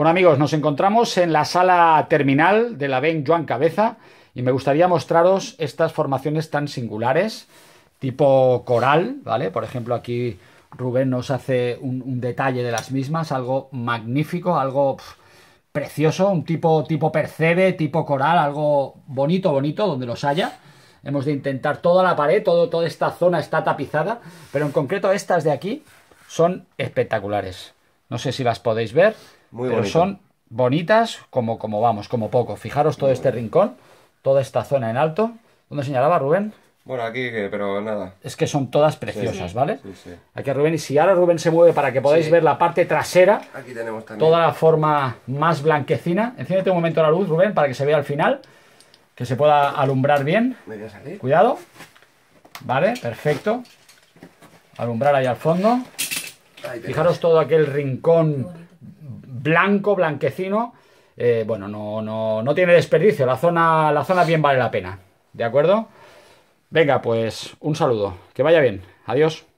Bueno amigos, nos encontramos en la sala terminal de la Ben Joan Cabeza y me gustaría mostraros estas formaciones tan singulares, tipo coral, ¿vale? Por ejemplo aquí Rubén nos hace un, detalle de las mismas, algo magnífico, algo precioso, un tipo, tipo percebe, tipo coral, algo bonito, bonito, donde los haya. Hemos de intentar toda la pared, todo, toda esta zona está tapizada, pero en concreto estas de aquí son espectaculares. No sé si las podéis ver pero son bonitas como, como vamos, como poco. Fijaros todo este rincón, toda esta zona en alto. ¿Dónde señalaba Rubén? Bueno, aquí, pero nada. Es que son todas preciosas, ¿vale? Aquí Rubén, y si ahora Rubén se mueve para que podáis ver la parte trasera, aquí tenemos también. toda la forma más blanquecina. Enciéndete un momento la luz, Rubén, para que se vea al final, que se pueda alumbrar bien. salir. Cuidado. Vale, perfecto. Alumbrar ahí al fondo. Fijaros todo aquel rincón blanco, blanquecino. Eh, bueno, no, no, no tiene desperdicio. La zona, la zona bien vale la pena. ¿De acuerdo? Venga, pues un saludo. Que vaya bien. Adiós.